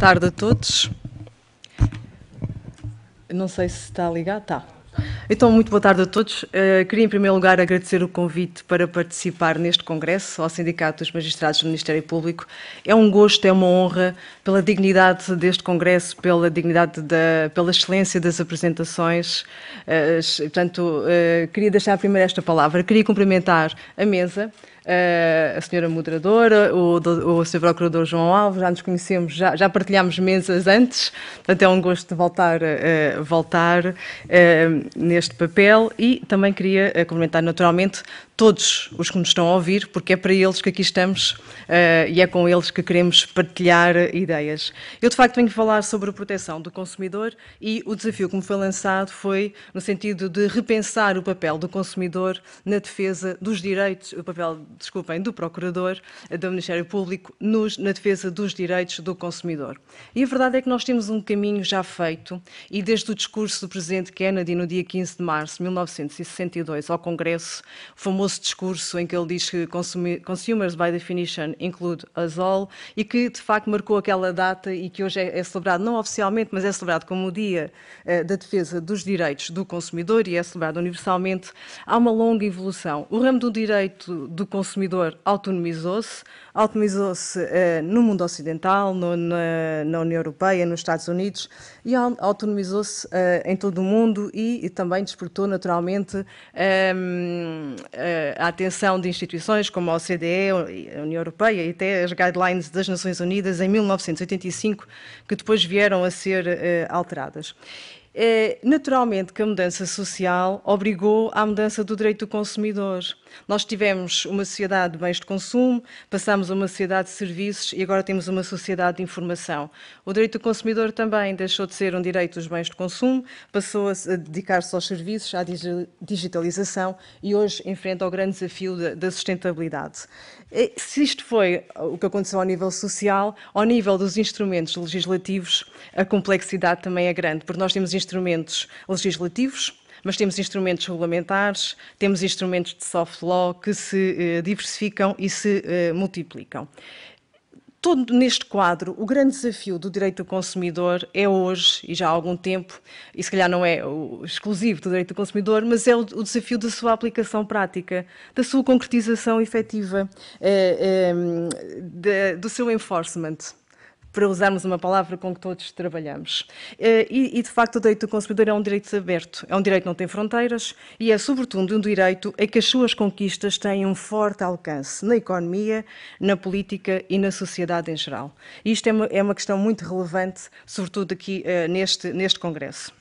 tarde a todos. Não sei se está ligado, está. Então, muito boa tarde a todos. Uh, queria, em primeiro lugar, agradecer o convite para participar neste Congresso ao Sindicato dos Magistrados do Ministério Público. É um gosto, é uma honra pela dignidade deste Congresso, pela dignidade, da, pela excelência das apresentações. Uh, portanto, uh, queria deixar primeiro esta palavra. Queria cumprimentar a mesa, eh, a senhora moderadora, o, o, senhor procurador João Alves, já nos conhecemos, já, já partilhámos mesas antes, portanto é um gosto de voltar, uh, voltar uh, neste papel e também queria cumprimentar naturalmente todos os que nos estão a ouvir, porque é para eles que aqui estamos e é com eles que queremos partilhar ideias. Eu de facto venho falar sobre a proteção do consumidor e o desafio que me foi lançado foi no sentido de repensar o papel do consumidor na defesa dos direitos, o papel desculpem, do Procurador do Ministério Público nos, na defesa dos direitos do consumidor. E a verdade é que nós temos um caminho já feito e desde o discurso do Presidente Kennedy no dia 15 de março de 1962 ao Congresso, o famoso discurso em que ele diz que consumers by definition include us all e que de facto marcou aquela data e que hoje é, é celebrado não oficialmente, mas é celebrado como o Dia eh, da Defesa dos Direitos do Consumidor e é celebrado universalmente. Há uma longa evolução. O ramo do direito do consumidor consumidor autonomizou-se, autonomizou-se eh, no mundo ocidental, no, na, na, União Europeia, nos Estados Unidos e autonomizou-se eh, em todo o mundo e, e também despertou naturalmente ehm, eh, a atenção de instituições como a OCDE, a União Europeia e até as guidelines das Nações Unidas em 1985, que depois vieram a ser alteradas. Naturalmente que a mudança social obrigou à mudança do direito do consumidor. Nós tivemos uma sociedade de bens de consumo, passamos a uma sociedade de serviços e agora temos uma sociedade de informação. O direito do consumidor também deixou de ser um direito dos bens de consumo, passou a dedicar-se aos serviços, à digitalização e hoje enfrenta o grande desafio da sustentabilidade. Se isto foi o que aconteceu ao nível social, ao nível dos instrumentos legislativos, a complexidade também é grande, porque nós temos instrumentos legislativos, mas temos instrumentos regulamentares, temos instrumentos de soft law que se eh, diversificam e se eh, multiplicam. Todo neste quadro, o grande desafio do direito do consumidor é hoje, e já há algum tempo, e se calhar não é exclusivo do direito do consumidor, mas é o, desafio da sua aplicação prática, da sua concretização efetiva, eh, do seu enforcement para usarmos uma palavra com que todos trabalhamos. Eh, e, de facto, o direito do consumidor é um direito aberto, é um direito que não tem fronteiras e é, sobretudo, um direito a que as suas conquistas têm um forte alcance na economia, na política e na sociedade em geral. E isto é uma, é uma questão muito relevante, sobretudo aqui eh, neste, neste Congresso.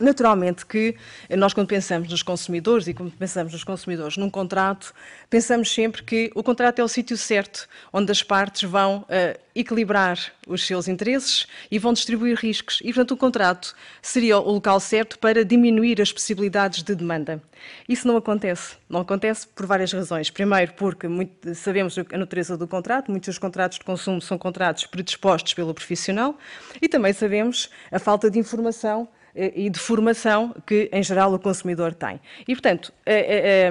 Naturalmente que nós, quando pensamos nos consumidores e quando pensamos nos consumidores num contrato, pensamos sempre que o contrato é o sítio certo onde as partes vão uh, equilibrar os seus interesses e vão distribuir riscos. E, portanto, o contrato seria o local certo para diminuir as possibilidades de demanda. Isso não acontece. Não acontece por várias razões. Primeiro, porque muito, sabemos a natureza do contrato, muitos dos contratos de consumo são contratos predispostos pelo profissional e também sabemos a falta de informação eh, e de formação que, em geral, o consumidor tem. E, portanto, eh,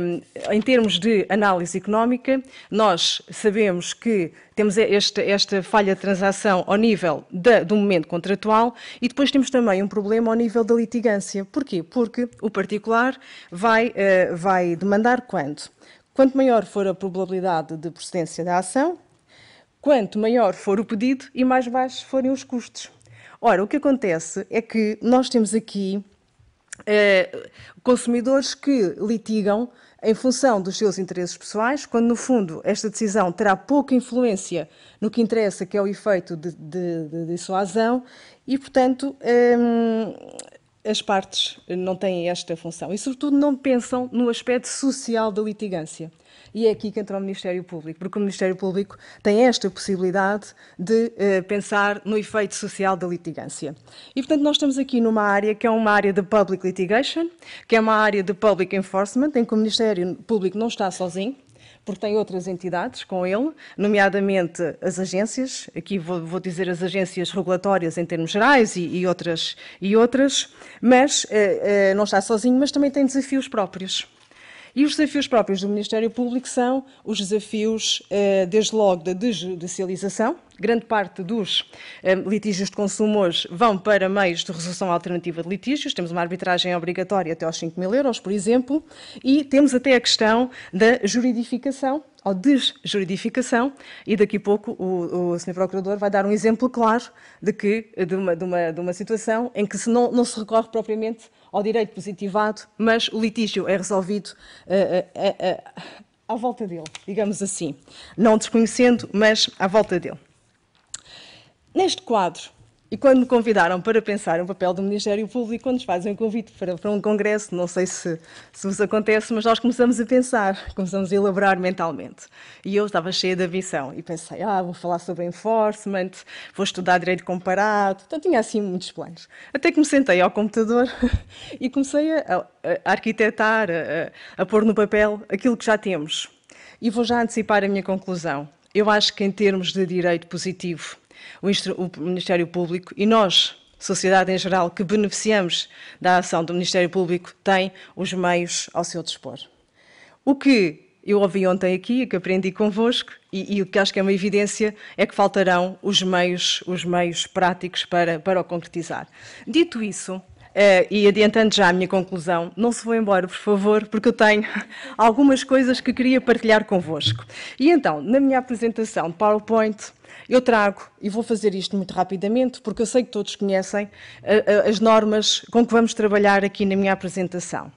eh, em termos de análise económica, nós sabemos que temos esta, esta falha de transação ao nível do momento contratual e depois temos também um problema ao nível da litigância. Porquê? Porque o particular vai, vai demandar quando? Quanto maior for a probabilidade de procedência da ação, quanto maior for o pedido e mais baixos forem os custos. Ora, o que acontece é que nós temos aqui eh, consumidores que litigam em função dos seus interesses pessoais, quando no fundo esta decisão terá pouca influência no que interessa, que é o efeito de, dissuasão, e portanto eh, as partes não têm esta função e, sobretudo, não pensam no aspecto social da litigância e é aqui que entra o Ministério Público, porque o Ministério Público tem esta possibilidade de eh, pensar no efeito social da litigância. E, portanto, nós estamos aqui numa área que é uma área de public litigation, que é uma área de public enforcement, em que o Ministério Público não está sozinho, porque tem outras entidades com ele, nomeadamente as agências, aqui vou, vou dizer as agências regulatórias em termos gerais e, e outras, e outras, mas eh, eh, não está sozinho, mas também tem desafios próprios. E os desafios próprios do Ministério Público são os desafios, eh, desde logo, da desjudicialização, Grande parte dos um, eh, litígios de consumo hoje vão para meios de resolução alternativa de litígios. Temos uma arbitragem obrigatória até aos 5 mil euros, por exemplo, e temos até a questão da juridificação ou desjuridificação, e daqui a pouco o, o Sr. Procurador vai dar um exemplo claro de, que, de, uma, de, uma, de uma situação em que se não, não se recorre propriamente ao direito positivado, mas o litígio é resolvido uh, uh, uh, à volta dele, digamos assim. Não desconhecendo, mas à volta dele. Neste quadro, e quando me convidaram para pensar no papel do Ministério Público, quando nos fazem um convite para, para um congresso, não sei se, se vos acontece, mas nós começamos a pensar, começamos a elaborar mentalmente. E eu estava cheia de ambição e pensei, ah, vou falar sobre enforcement, vou estudar direito comparado, então tinha assim muitos planos. Até que me sentei ao computador e comecei a, a arquitetar, a, a pôr no papel aquilo que já temos. E vou já antecipar a minha conclusão. Eu acho que, em termos de direito positivo, o Ministério Público e nós, sociedade em geral, que beneficiamos da ação do Ministério Público, tem os meios ao seu dispor. O que eu ouvi ontem aqui, que aprendi convosco, e, e, o que acho que é uma evidência, é que faltarão os meios, os meios práticos para, para o concretizar. Dito isso, Uh, e adiantando já a minha conclusão, não se vou embora, por favor, porque eu tenho algumas coisas que queria partilhar convosco. E então, na minha apresentação de PowerPoint, eu trago, e vou fazer isto muito rapidamente, porque eu sei que todos conhecem eh, eh, as normas com que vamos trabalhar aqui na minha apresentação.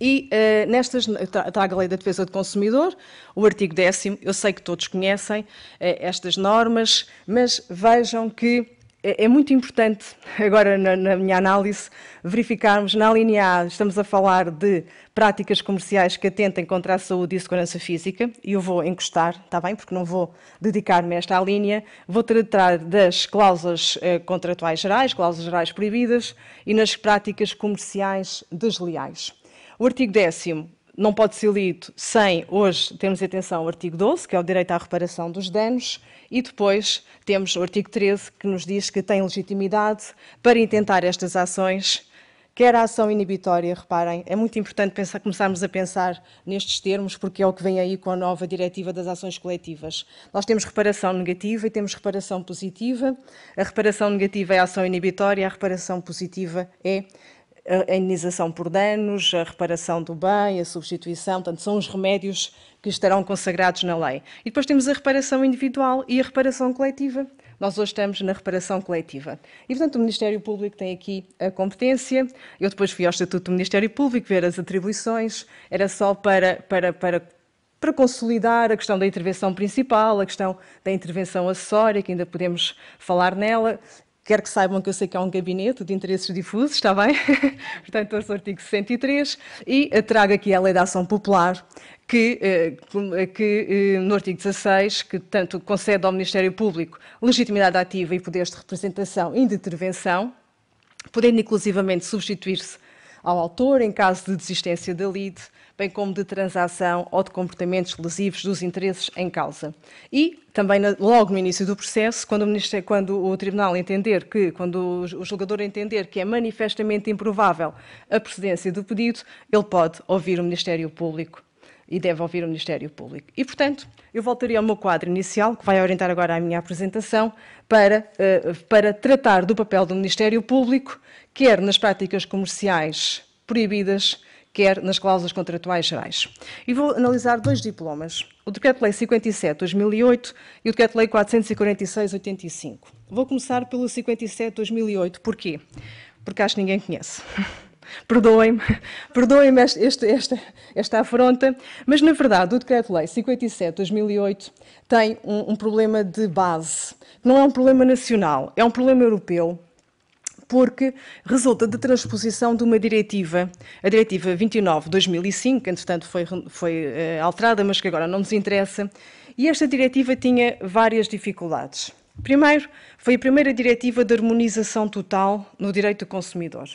E uh, nestas trago a Lei da Defesa do Consumidor, o artigo 10, eu sei que todos conhecem uh, estas normas, mas vejam que é, é, muito importante, agora na, na, minha análise, verificarmos na linha A, estamos a falar de práticas comerciais que atentem contra a saúde e a segurança física, e eu vou encostar, está bem, porque não vou dedicar-me a esta linha, vou tratar das cláusulas eh, contratuais gerais, cláusulas gerais proibidas, e nas práticas comerciais desleais. O artigo 10 não pode ser lido sem, hoje, temos atenção ao artigo 12, que é o direito à reparação dos danos, e depois temos o artigo 13, que nos diz que tem legitimidade para intentar estas ações, quer a ação inibitória, reparem, é muito importante pensar, começarmos a pensar nestes termos, porque é o que vem aí com a nova diretiva das ações coletivas. Nós temos reparação negativa e temos reparação positiva. A reparação negativa é a ação inibitória, a reparação positiva é a indenização por danos, a reparação do bem, a substituição, portanto, são os remédios que estarão consagrados na lei. E depois temos a reparação individual e a reparação coletiva. Nós hoje estamos na reparação coletiva. E, portanto, o Ministério Público tem aqui a competência. Eu depois fui ao Estatuto do Ministério Público ver as atribuições, era só para, para, para para consolidar a questão da intervenção principal, a questão da intervenção acessória, que ainda podemos falar nela, Quero que saibam que eu sei que é um gabinete de interesses difusos, está bem? Portanto, estou o artigo 63 e eh, trago aqui a Lei da Ação Popular, que, eh, eh, que, no artigo 16, que tanto concede ao Ministério Público legitimidade ativa e poderes de representação e de intervenção, podendo inclusivamente substituir-se ao autor em caso de desistência da lide, bem como de transação ou de comportamentos lesivos dos interesses em causa. E também logo no início do processo, quando o, quando o Tribunal entender que, quando o julgador entender que é manifestamente improvável a procedência do pedido, ele pode ouvir o Ministério Público e deve ouvir o Ministério Público. E, portanto, eu voltaria ao meu quadro inicial, que vai orientar agora a minha apresentação, para, eh, para tratar do papel do Ministério Público, quer nas práticas comerciais proibidas, quer nas cláusulas contratuais gerais. E vou analisar dois diplomas, o Decreto-Lei 57-2008 e o Decreto-Lei 446-85. Vou começar pelo 57-2008, porquê? Porque acho que ninguém conhece. Perdoem-me, perdoem-me esta, esta, esta, afronta, mas na verdade o Decreto-Lei 57-2008 tem um, um problema de base. Não é um problema nacional, é um problema europeu porque resulta da transposição de uma diretiva, a Diretiva 29-2005, que entretanto foi, foi uh, alterada, mas que agora não nos interessa, e esta diretiva tinha várias dificuldades. Primeiro, foi a primeira diretiva de harmonização total no direito do consumidor.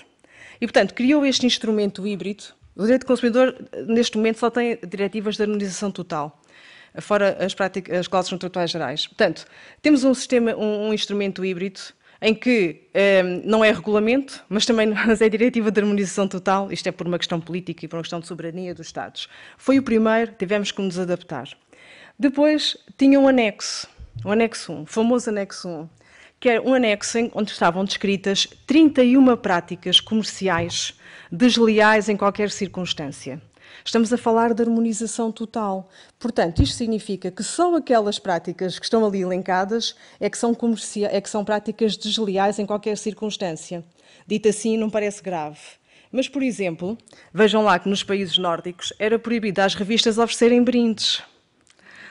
E, portanto, criou este instrumento híbrido. O direito do consumidor, neste momento, só tem diretivas de harmonização total fora as, práticas, as cláusulas contratuais gerais. Portanto, temos um sistema, um, um, instrumento híbrido em que um, ehm, não é regulamento, mas também mas é diretiva de harmonização total, isto é por uma questão política e por uma questão de soberania dos Estados. Foi o primeiro, tivemos que nos adaptar. Depois tinha um anexo, o anexo 1, o famoso anexo 1, que era um anexo onde estavam descritas 31 práticas comerciais desleais em qualquer circunstância. Estamos a falar de harmonização total. Portanto, isto significa que só aquelas práticas que estão ali elencadas é que são, é que são práticas desleais em qualquer circunstância. Dito assim, não parece grave. Mas, por exemplo, vejam lá que nos países nórdicos era proibido às revistas oferecerem brindes.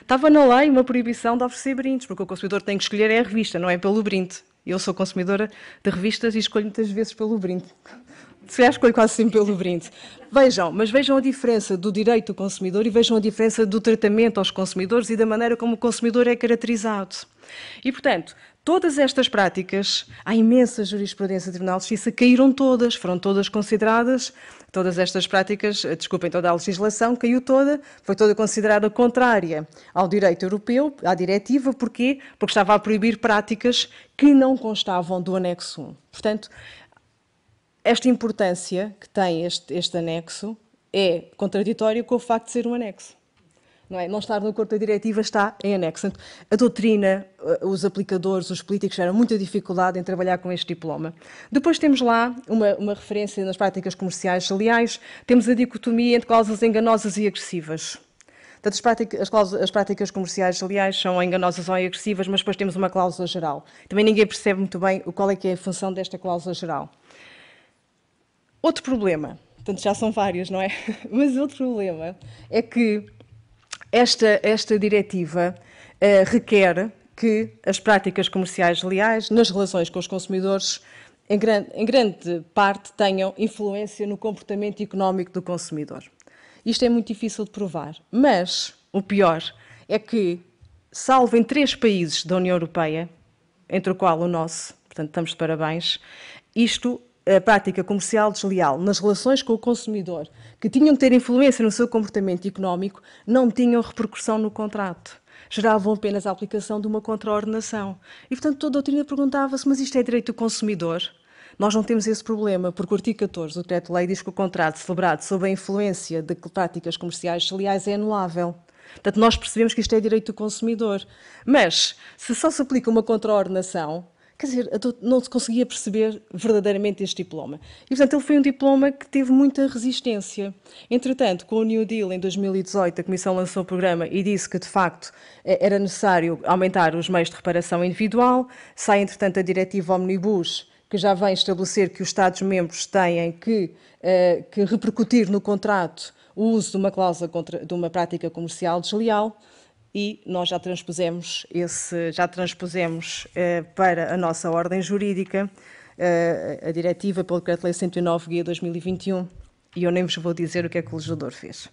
Estava na lei uma proibição de oferecer brindes, porque o consumidor tem que escolher é a revista, não é pelo brinde. Eu sou consumidora de revistas e escolho muitas vezes pelo brinde se calhar escolho quase sempre pelo brinde. Vejam, mas vejam a diferença do direito do consumidor e vejam a diferença do tratamento aos consumidores e da maneira como o consumidor é caracterizado. E, portanto, todas estas práticas, há imensa jurisprudência do Tribunal de Justiça, caíram todas, foram todas consideradas, todas estas práticas, desculpem, toda a legislação caiu toda, foi toda considerada contrária ao direito europeu, à diretiva, porquê? Porque estava a proibir práticas que não constavam do anexo 1. Portanto, esta importância que tem este, este anexo é contraditória com o facto de ser um anexo. Não, é? não estar no corpo da diretiva está em anexo. A doutrina, eh, os aplicadores, os políticos tiveram muita dificuldade em trabalhar com este diploma. Depois temos lá uma, uma referência nas práticas comerciais leais, temos a dicotomia entre cláusulas enganosas e agressivas. Portanto, as práticas, as, práticas, comerciais, leais são enganosas ou agressivas, mas depois temos uma cláusula geral. Também ninguém percebe muito bem qual é que é a função desta cláusula geral. Outro problema, portanto já são vários, não é? Mas outro problema é que esta, esta diretiva uh, requer que as práticas comerciais leais nas relações com os consumidores em grande, em grande parte tenham influência no comportamento económico do consumidor. Isto é muito difícil de provar, mas o pior é que, salvo em três países da União Europeia, entre o qual o nosso, portanto estamos de parabéns, isto a eh, prática comercial desleal nas relações com o consumidor, que tinham de ter influência no seu comportamento económico, não tinham repercussão no contrato geravam apenas a aplicação de uma contraordenação. E, portanto, toda a doutrina perguntava-se: mas isto é direito do consumidor? Nós não temos esse problema, porque o artigo 14 do decreto-lei diz que o contrato celebrado sob a influência de práticas comerciais desleais é anulável. Portanto, nós percebemos que isto é direito do consumidor. Mas, se só se aplica uma contraordenação, Quer dizer, não se conseguia perceber verdadeiramente este diploma. E, portanto, ele foi um diploma que teve muita resistência. Entretanto, com o New Deal em 2018, a Comissão lançou o programa e disse que, de facto, eh, era necessário aumentar os meios de reparação individual. Sai, entretanto, a Diretiva Omnibus, que já vem estabelecer que os Estados-membros têm que, eh, que repercutir no contrato o uso de uma cláusula contra, de uma prática comercial desleal e nós já transpusemos esse, já transpusemos eh, para a nossa ordem jurídica eh, a diretiva pelo Decreto-Lei 109 Guia 2021 e eu nem vos vou dizer o que é que o legislador fez.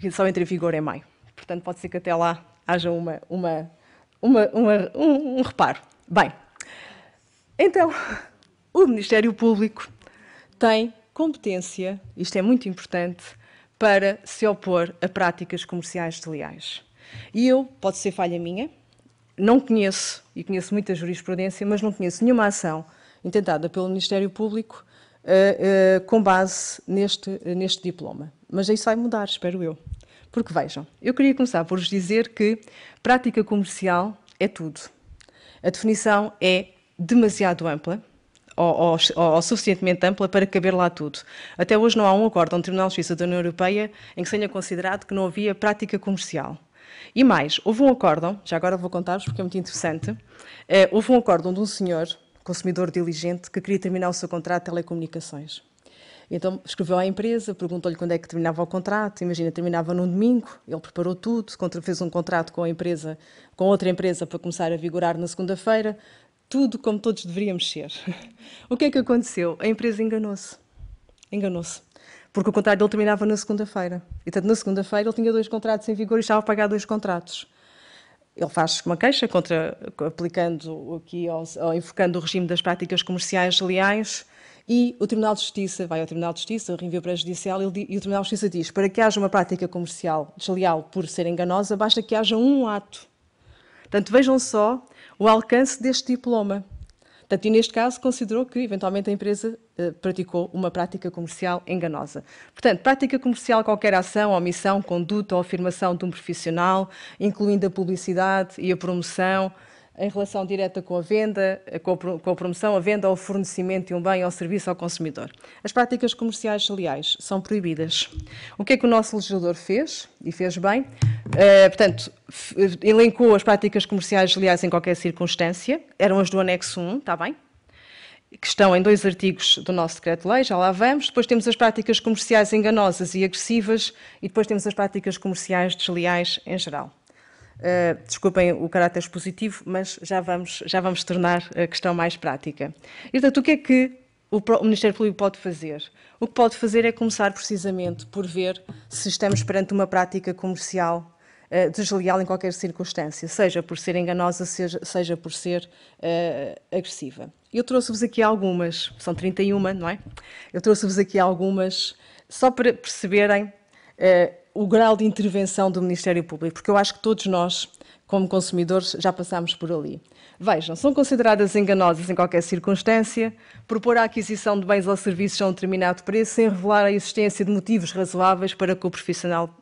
Que só entra em vigor em maio. Portanto, pode ser que até lá haja uma, uma, uma, uma um, um reparo. Bem, então, o Ministério Público tem competência, isto é muito importante, para se opor a práticas comerciais desleais. E eu, pode ser falha minha, não conheço, e conheço muita jurisprudência, mas não conheço nenhuma ação intentada pelo Ministério Público uh, uh, com base neste, neste diploma. Mas isso vai mudar, espero eu. Porque vejam, eu queria começar por vos dizer que prática comercial é tudo. A definição é demasiado ampla. Ou, ou, ou, suficientemente ampla para caber lá tudo. Até hoje não há um acordo no Tribunal de Justiça da União Europeia em que se tenha considerado que não havia prática comercial. E mais, houve um acórdão, já agora vou contar-vos porque é muito interessante, eh, houve um acórdão de um senhor, consumidor diligente, que queria terminar o seu contrato de telecomunicações. Então escreveu à empresa, perguntou-lhe quando é que terminava o contrato. Imagina, terminava num domingo, ele preparou tudo, fez um contrato com a empresa, com outra empresa para começar a vigorar na segunda-feira, tudo como todos deveríamos ser. o que é que aconteceu? A empresa enganou-se. Enganou-se porque o contrato dele terminava na segunda-feira. E, portanto, na segunda-feira ele tinha dois contratos em vigor e estava a pagar dois contratos. Ele faz uma queixa contra, aplicando aqui, ou, o regime das práticas comerciais leais, e o Tribunal de Justiça vai ao Tribunal de Justiça, reenvia para a Judicial e o Tribunal de Justiça diz: para que haja uma prática comercial desleal por ser enganosa, basta que haja um ato. Portanto, vejam só o alcance deste diploma. Portanto, e neste caso considerou que eventualmente a empresa eh, praticou uma prática comercial enganosa. Portanto, prática comercial qualquer ação, omissão, conduta ou afirmação de um profissional, incluindo a publicidade e a promoção, em relação direta com a venda, eh, com a promoção, a venda ou o fornecimento de um bem ou serviço ao consumidor. As práticas comerciais leais são proibidas. O que é que o nosso legislador fez? E fez bem. Eh, portanto, eh, elencou as práticas comerciais leais em qualquer circunstância. Eram as do anexo 1, está bem? que estão em dois artigos do nosso decreto-lei, já lá vamos. Depois temos as práticas comerciais enganosas e agressivas e depois temos as práticas comerciais desleais em geral. Eh, desculpem o caráter expositivo, mas já vamos, já vamos tornar a questão mais prática. portanto, o que é que o, Ministério Público pode fazer? O que pode fazer é começar precisamente por ver se estamos perante uma prática comercial eh, desleal em qualquer circunstância, seja por ser enganosa, seja, seja por ser uh, agressiva. Eu trouxe-vos aqui algumas, são 31, não é? Eu trouxe-vos aqui algumas, só para perceberem uh, o grau de intervenção do Ministério Público, porque eu acho que todos nós, como consumidores, já passámos por ali. Vejam, são consideradas enganosas em qualquer circunstância, propor a aquisição de bens ou serviços a um determinado preço sem revelar a existência de motivos razoáveis para que o profissional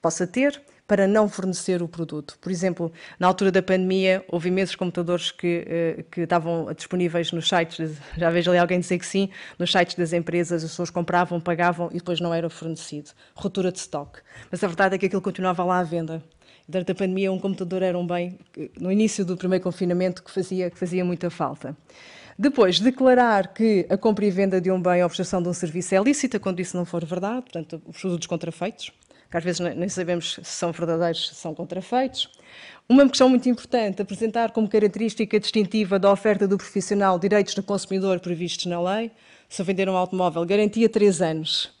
possa ter, para não fornecer o produto. Por exemplo, na altura da pandemia, houve imensos computadores que, eh, que estavam disponíveis nos sites, já vejo ali alguém dizer que sim, nos sites das empresas, as pessoas compravam, pagavam e depois não era fornecido. Rotura de estoque. Mas a verdade é que aquilo continuava lá à venda durante a pandemia um computador era um bem no início do primeiro confinamento que fazia que fazia muita falta. Depois, declarar que a compra e venda de um bem ou prestação de um serviço é lícita quando isso não for verdade, portanto, os produtos contrafeitos que às vezes nem sabemos se são verdadeiros, se são contrafeitos. Uma questão muito importante, apresentar como característica distintiva da oferta do profissional direitos do consumidor previstos na lei. Se eu vender um automóvel, garantia 3 anos.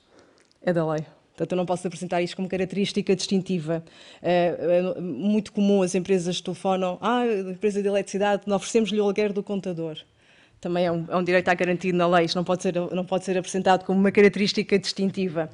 É da lei. Portanto, eu não posso apresentar isto como característica distintiva. É, muito comum as empresas telefonam, ah, empresa de eletricidade, nós oferecemos-lhe o aluguer do contador também é um, é um direito a garantido na lei, isto não pode ser, não pode ser apresentado como uma característica distintiva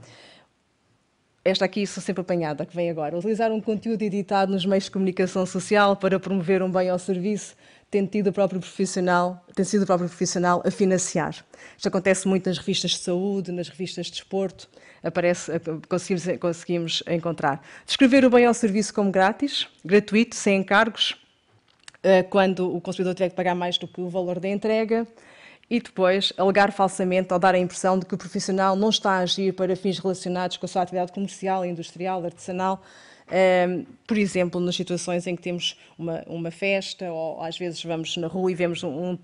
esta aqui sou sempre apanhada, que vem agora. Utilizar um conteúdo editado nos meios de comunicação social para promover um bem ou serviço tem, tido o próprio profissional, tem sido o próprio profissional a financiar. Isto acontece muito nas revistas de saúde, nas revistas de desporto, aparece, eh, conseguimos, eh, conseguimos encontrar. Descrever o bem ou serviço como grátis, gratuito, sem encargos, eh, quando o consumidor tiver que pagar mais do que o valor da entrega e depois alegar falsamente ou dar a impressão de que o profissional não está a agir para fins relacionados com a sua atividade comercial, industrial, artesanal, um, ehm, por exemplo, nas situações em que temos uma, uma, festa, ou às vezes vamos na rua e vemos um, um,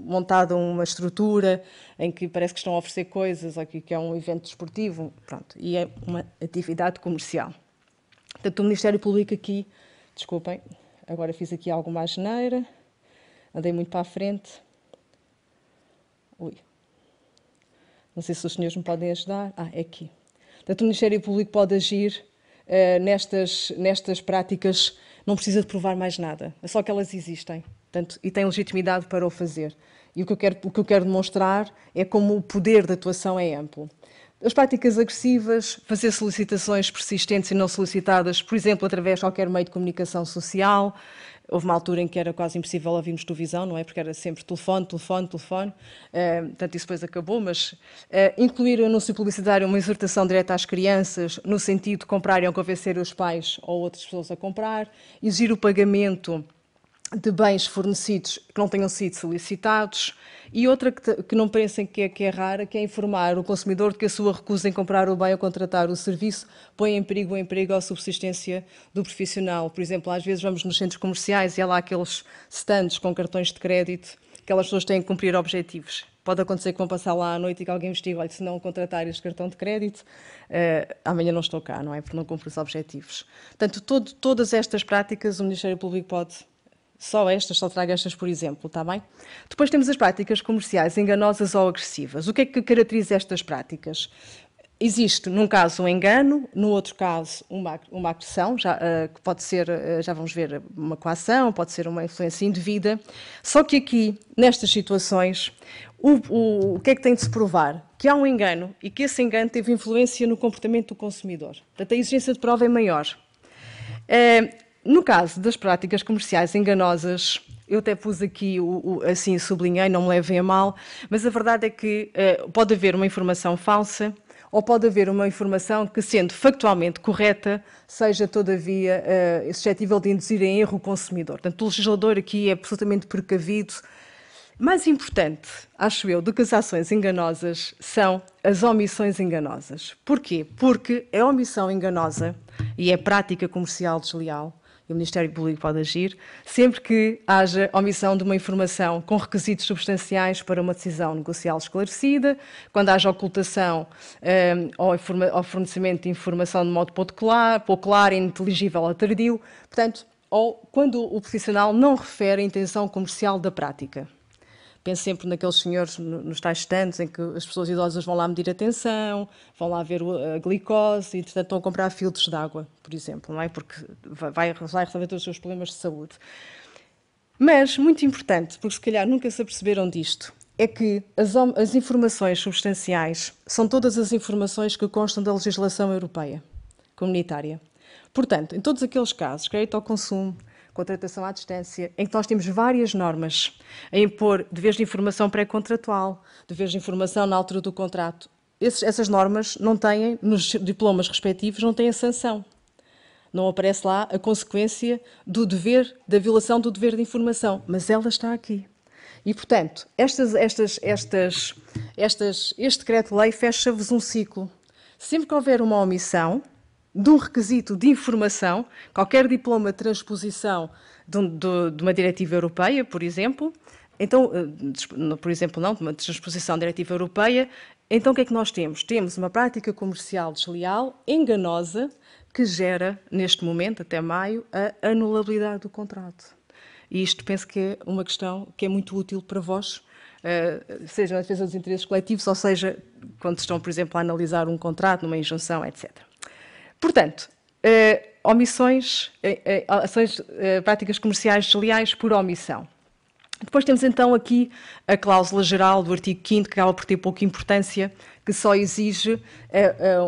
montada uma estrutura em que parece que estão a oferecer coisas, ou que, que é um evento desportivo, pronto, e é uma atividade comercial. Portanto, o Ministério Público aqui, desculpem, agora fiz aqui alguma geneira, andei muito para a frente. Ui. Não sei se os senhores me podem ajudar. Ah, é aqui. Portanto, o Ministério Público pode agir uh, nestas, nestas práticas, não precisa de provar mais nada, é só que elas existem portanto, e têm legitimidade para o fazer. E o que, eu quero, o que eu quero demonstrar é como o poder de atuação é amplo. As práticas agressivas, fazer solicitações persistentes e não solicitadas, por exemplo, através de qualquer meio de comunicação social, Houve uma altura em que era quase impossível ouvirmos televisão, não é? Porque era sempre telefone, telefone, telefone. Uh, portanto, isso depois acabou, mas uh, incluir o anúncio publicitário, uma exortação direta às crianças, no sentido de comprarem ou convencer os pais ou outras pessoas a comprar, exigir o pagamento de bens fornecidos que não tenham sido solicitados e outra que, que não pensem que é, que é, rara, que é informar o consumidor de que a sua recusa em comprar o bem ou contratar o serviço põe em perigo o emprego ou a subsistência do profissional. Por exemplo, às vezes vamos nos centros comerciais e há lá aqueles stands com cartões de crédito, aquelas pessoas têm que cumprir objetivos. Pode acontecer que vão passar lá à noite e que alguém vos diga, olha, se não contratar este cartão de crédito, uh, amanhã não estou cá, não é? Porque não cumpro os objetivos. Portanto, todo, todas estas práticas o Ministério Público pode só estas, só trago estas por exemplo, está bem? Depois temos as práticas comerciais enganosas ou agressivas. O que é que caracteriza estas práticas? Existe, num caso, um engano, no outro caso, uma, uma agressão, já, uh, que pode ser, uh, já vamos ver, uma coação, pode ser uma influência indevida. Só que aqui, nestas situações, o, o, o que é que tem de se provar? Que há um engano e que esse engano teve influência no comportamento do consumidor. Portanto, a exigência de prova é maior. Uh, no caso das práticas comerciais enganosas, eu até pus aqui, o, o, assim sublinhei, não me levem a mal, mas a verdade é que uh, pode haver uma informação falsa ou pode haver uma informação que, sendo factualmente correta, seja todavia uh, suscetível de induzir em erro o consumidor. Portanto, o legislador aqui é absolutamente precavido. Mais importante, acho eu, do que as ações enganosas são as omissões enganosas. Porquê? Porque a omissão enganosa, e é prática comercial desleal, e o Ministério Público pode agir, sempre que haja omissão de uma informação com requisitos substanciais para uma decisão negocial esclarecida, quando haja ocultação um, ehm, ao, fornecimento de informação de modo pouco claro, pouco claro ininteligível ou tardio, portanto, ou quando o profissional não refere a intenção comercial da prática. Penso sempre naqueles senhores nos tais estantes em que as pessoas idosas vão lá medir a tensão, vão lá ver a glicose e, portanto, estão a comprar filtros de água, por exemplo, não é? Porque vai, vai resolver todos os seus problemas de saúde. Mas, muito importante, porque se calhar nunca se aperceberam disto, é que as, as informações substanciais são todas as informações que constam da legislação europeia comunitária. Portanto, em todos aqueles casos, direito ao consumo, contratação à distância, em que nós temos várias normas a impor deveres de informação pré-contratual, deveres de informação na altura do contrato. Esses, essas normas não têm, nos diplomas respectivos, não têm a sanção. Não aparece lá a consequência do dever, da violação do dever de informação, mas ela está aqui. E, portanto, estas, estas, estas, este decreto-lei fecha-vos um ciclo. Sempre que houver uma omissão, de um requisito de informação, qualquer diploma de transposição de, um, de, de uma diretiva europeia, por exemplo, então, eh, por exemplo, não, de uma transposição de diretiva europeia, então o que é que nós temos? Temos uma prática comercial desleal, enganosa, que gera, neste momento, até maio, a anulabilidade do contrato. E isto penso que é uma questão que é muito útil para vós, eh, seja na defesa dos interesses coletivos, ou seja, quando estão, por exemplo, a analisar um contrato, numa injunção, etc. Portanto, uh, omissões, eh, eh, ações, práticas comerciais desleais por omissão. Depois temos então aqui a cláusula geral do artigo 5 que acaba por ter pouca importância, que só exige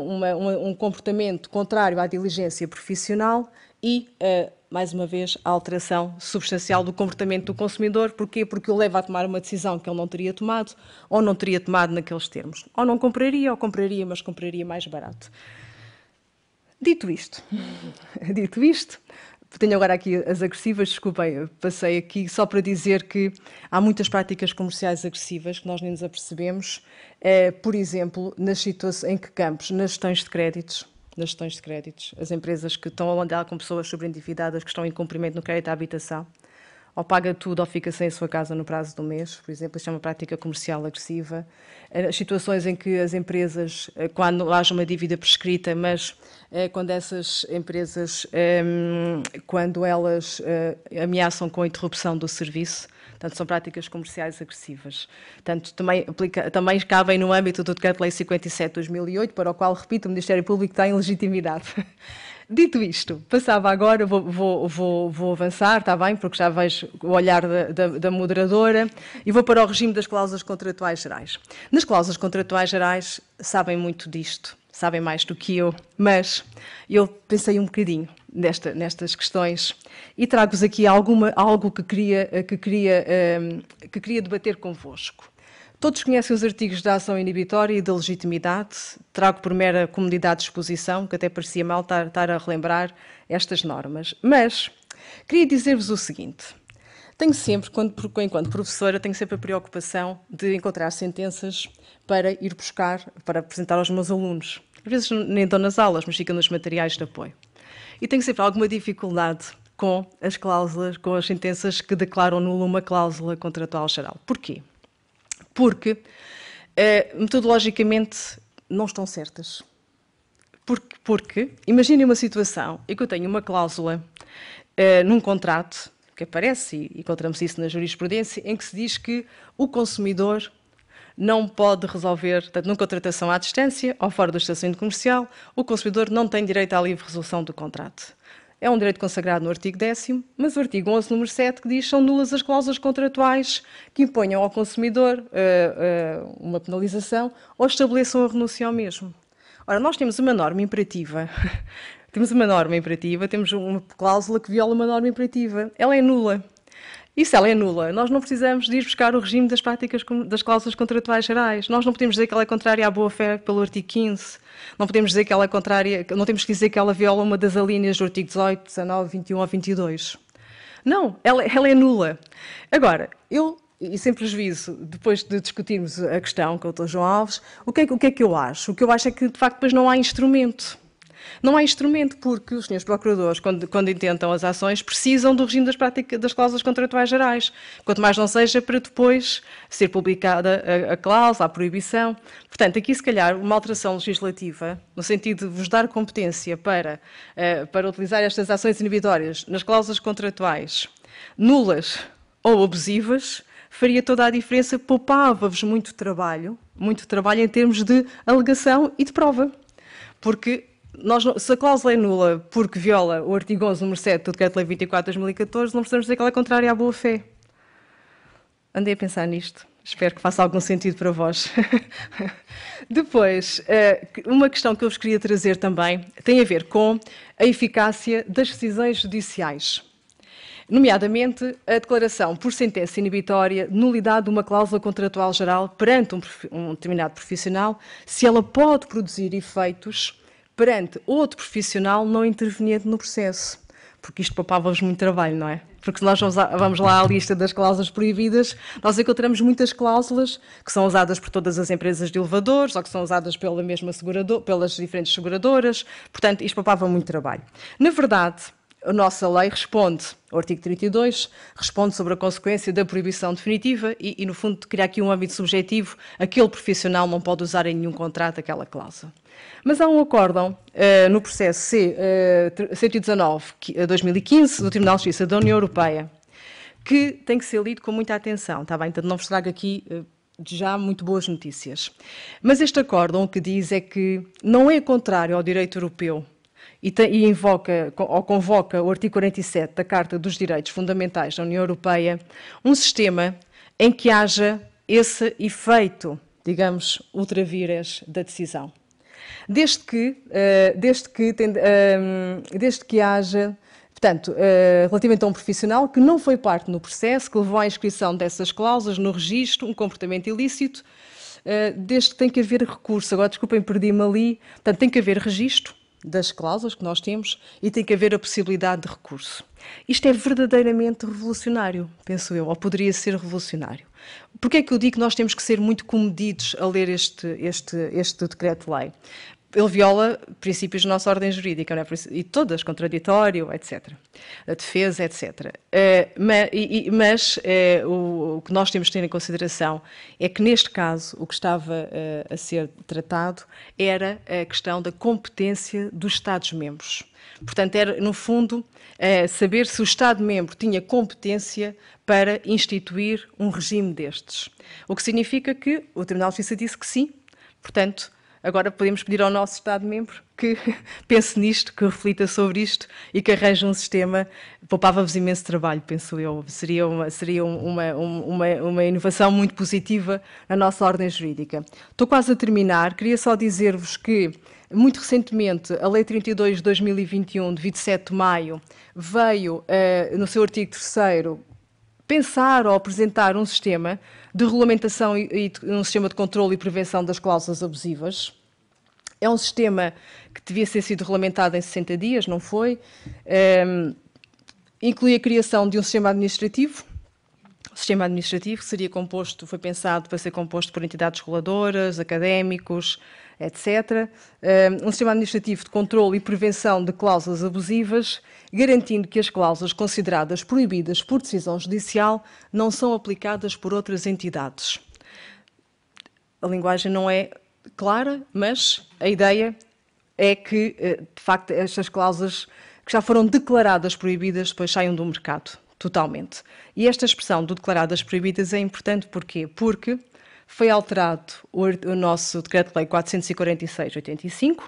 uma, uma, um comportamento contrário à diligência profissional e, mais uma vez, a alteração substancial do comportamento do consumidor. Porquê? Porque o leva a tomar uma decisão que ele não teria tomado ou não teria tomado naqueles termos. Ou não compraria, ou compraria, mas compraria mais barato. Dito isto, dito isto, tenho agora aqui as agressivas, desculpem, passei aqui só para dizer que há muitas práticas comerciais agressivas que nós nem nos apercebemos. É, por exemplo, nas situações em que campos, nas gestões de créditos, nas gestões de créditos, as empresas que estão a andar com pessoas sobreendividadas que estão em cumprimento no crédito à habitação, ou paga tudo ou fica sem a sua casa no prazo do mês, por exemplo, isto é uma prática comercial agressiva. As situações em que as empresas, eh, quando haja uma dívida prescrita, mas eh, quando essas empresas, ehm, quando elas eh, ameaçam com a interrupção do serviço, Portanto, são práticas comerciais agressivas. Portanto, também, aplica, também cabem no âmbito do Decreto-Lei 57 de 2008, para o qual, repito, o Ministério Público tem legitimidade. Dito isto, passava agora, vou, vou, vou, vou avançar, está bem, porque já vejo o olhar da, da, da, moderadora, e vou para o regime das cláusulas contratuais gerais. Nas cláusulas contratuais gerais, sabem muito disto, sabem mais do que eu, mas eu pensei um bocadinho nesta, nestas questões e trago-vos aqui alguma, algo que queria, que, queria, ehm, que queria debater convosco. Todos conhecem os artigos da ação inibitória e da legitimidade. Trago por mera comodidade de exposição, que até parecia mal estar, estar a relembrar estas normas. Mas queria dizer-vos o seguinte. Tenho sempre, quando, enquanto professora, tenho sempre a preocupação de encontrar sentenças para ir buscar, para apresentar aos meus alunos. Às vezes nem dou nas aulas, mas ficam nos materiais de apoio. E tenho sempre alguma dificuldade com as cláusulas, com as sentenças que declaram nula uma cláusula contratual geral. Porquê? porque uh, metodologicamente não estão certas. Porque, porque imaginem uma situação em que eu tenho uma cláusula uh, num contrato, que aparece, e encontramos isso na jurisprudência, em que se diz que o consumidor não pode resolver, portanto, numa contratação à distância ou fora do estacionamento comercial, o consumidor não tem direito à livre resolução do contrato. É um direito consagrado no artigo 10, mas o artigo 11, número 7, que diz são nulas as cláusulas contratuais que imponham ao consumidor uh, uh, uma penalização ou estabeleçam a renúncia ao mesmo. Ora, nós temos uma norma imperativa. temos uma norma imperativa, temos uma cláusula que viola uma norma imperativa. Ela é nula. Isso ela é nula. Nós não precisamos de ir buscar o regime das práticas das cláusulas contratuais gerais. Nós não podemos dizer que ela é contrária à boa-fé pelo artigo 15. Não podemos dizer que ela é contrária, não temos que dizer que ela viola uma das alíneas do artigo 18, 19, 21 ou 22. Não, ela, ela é nula. Agora, eu e sem prejuízo, depois de discutirmos a questão com o Dr. João Alves, o que, é, o que, é, que eu acho? O que eu acho é que, de facto, depois não há instrumento. Não há instrumento, porque os senhores procuradores, quando, quando intentam as ações, precisam do regime das, das cláusulas contratuais gerais, quanto mais não seja para depois ser publicada a, a cláusula, a proibição. Portanto, aqui se calhar uma alteração legislativa, no sentido de vos dar competência para, uh, para utilizar estas ações inibitórias nas cláusulas contratuais nulas ou abusivas, faria toda a diferença, poupava-vos muito trabalho, muito trabalho em termos de alegação e de prova. Porque nós, se a cláusula é nula porque viola o artigo 11, número 7 do Decreto-Lei 24 de 2014, não precisamos dizer que ela é contrária à boa-fé. Andei a pensar nisto. Espero que faça algum sentido para vós. Depois, eh, uma questão que eu vos queria trazer também tem a ver com a eficácia das decisões judiciais. Nomeadamente, a declaração por sentença inibitória de nulidade de uma cláusula contratual geral perante um, um determinado profissional, se ela pode produzir efeitos perante outro profissional não interveniente no processo, porque isto poupava-vos muito trabalho, não é? Porque se nós vamos lá à lista das cláusulas proibidas, nós encontramos muitas cláusulas que são usadas por todas as empresas de elevadores ou que são usadas pela mesma segurador, pelas diferentes seguradoras, portanto, isto poupava muito trabalho. Na verdade, a nossa lei responde, o artigo 32, responde sobre a consequência da proibição definitiva e, e no fundo, cria aqui um âmbito subjetivo, aquele profissional não pode usar em nenhum contrato aquela cláusula. Mas há um acórdão uh, no processo C-119-2015 eh, eh, do Tribunal de Justiça da União Europeia que tem que ser lido com muita atenção, está bem? Então não vos trago aqui uh, já muito boas notícias. Mas este acórdão o que diz é que não é contrário ao direito europeu e, tem, e invoca ou convoca o artigo 47 da Carta dos Direitos Fundamentais da União Europeia um sistema em que haja esse efeito, digamos, ultravires da decisão. Desde que, uh, desde que, uh, desde que haja Portanto, eh, relativamente a um profissional que não foi parte no processo, que levou à inscrição dessas cláusulas no registro, um comportamento ilícito, desde que tem que haver recurso. Agora, desculpem, perdi-me ali. Portanto, tem que haver registro das cláusulas que nós temos e tem que haver a possibilidade de recurso. Isto é verdadeiramente revolucionário, penso eu, ou poderia ser revolucionário. Porquê é que eu digo que nós temos que ser muito comedidos a ler este, este, este decreto-lei? ele viola princípios da nossa ordem jurídica, não é? e todas, contraditório, etc. A defesa, etc. Eh, mas eh, o, que nós temos de ter em consideração é que, neste caso, o que estava eh, a ser tratado era a questão da competência dos Estados-membros. Portanto, era, no fundo, saber se o Estado-membro tinha competência para instituir um regime destes. O que significa que o Tribunal de Justiça disse que sim, portanto, Agora podemos pedir ao nosso Estado-membro que pense nisto, que reflita sobre isto e que arranje um sistema. Poupava-vos imenso trabalho, penso eu. Seria, uma, seria uma, uma, uma inovação muito positiva na nossa ordem jurídica. Estou quase a terminar. Queria só dizer-vos que muito recentemente, a Lei 32 de 2021, de 27 de maio, veio, eh, no seu artigo 3 pensar ou apresentar um sistema de regulamentação e, e um sistema de controle e prevenção das cláusulas abusivas. É um sistema que devia ter sido regulamentado em 60 dias, não foi. Um, ehm, inclui a criação de um sistema administrativo. O sistema administrativo que seria composto, foi pensado para ser composto por entidades reguladoras, académicos, etc. Eh, um sistema administrativo de controle e prevenção de cláusulas abusivas, garantindo que as cláusulas consideradas proibidas por decisão judicial não são aplicadas por outras entidades. A linguagem não é clara, mas a ideia é que, eh, de facto, estas cláusulas que já foram declaradas proibidas depois saiam do mercado totalmente. E esta expressão do declaradas proibidas é importante porquê? Porque foi alterado o, o nosso Decreto-Lei 446-85.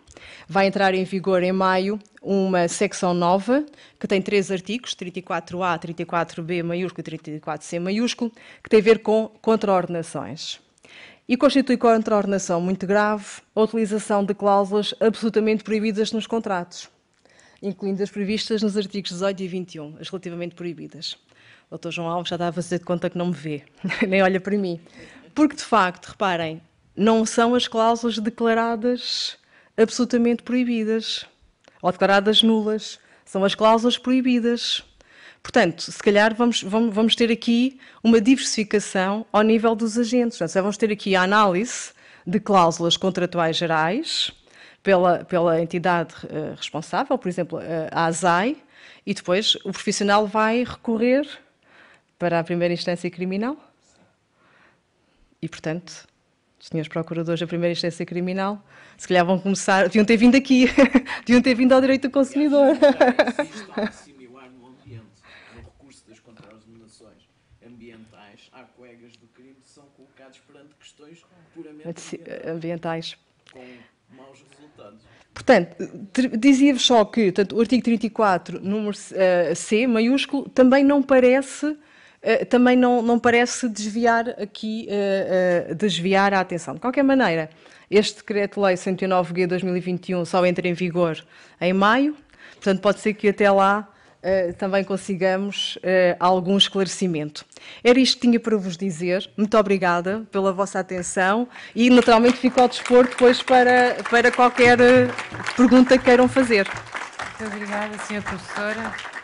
Vai entrar em vigor em maio uma secção nova, que tem três artigos, 34A, 34B maiúsculo e 34C maiúsculo, que tem a ver com contraordenações. E constitui contraordenação muito grave a utilização de cláusulas absolutamente proibidas nos contratos, incluindo as previstas nos artigos 18 e 21, as relativamente proibidas. O Dr. João Alves já estava a fazer de conta que não me vê, nem olha para mim. Porque, de facto, reparem, não são as cláusulas declaradas absolutamente proibidas ou declaradas nulas. São as cláusulas proibidas. Portanto, se calhar vamos, vamos, vamos ter aqui uma diversificação ao nível dos agentes. Portanto, vamos ter aqui a análise de cláusulas contratuais gerais pela, pela entidade uh, responsável, por exemplo, uh, a ASAI, e depois o profissional vai recorrer para a primeira instância criminal e, portanto, senhores procuradores da primeira instância criminal, se calhar vão começar, deviam ter vindo aqui, deviam ter vindo ao direito do consumidor. Existe similar no ambiente, no recurso das contaminações ambientais, há colegas do crime que são colocados perante questões puramente eh, ambientais. Com maus resultados. Portanto, dizia-vos só que portanto, o artigo 34, número eh, C, maiúsculo, também não parece eh, também não, não parece desviar aqui, eh, eh, desviar a atenção. De qualquer maneira, este Decreto-Lei 109-G 2021 só entra em vigor em maio, portanto pode ser que até lá Uh, também consigamos uh, algum esclarecimento. Era isto que tinha para vos dizer. Muito obrigada pela vossa atenção e, naturalmente, fico ao dispor depois para, para qualquer pergunta que queiram fazer. Muito obrigada, Sra. Professora.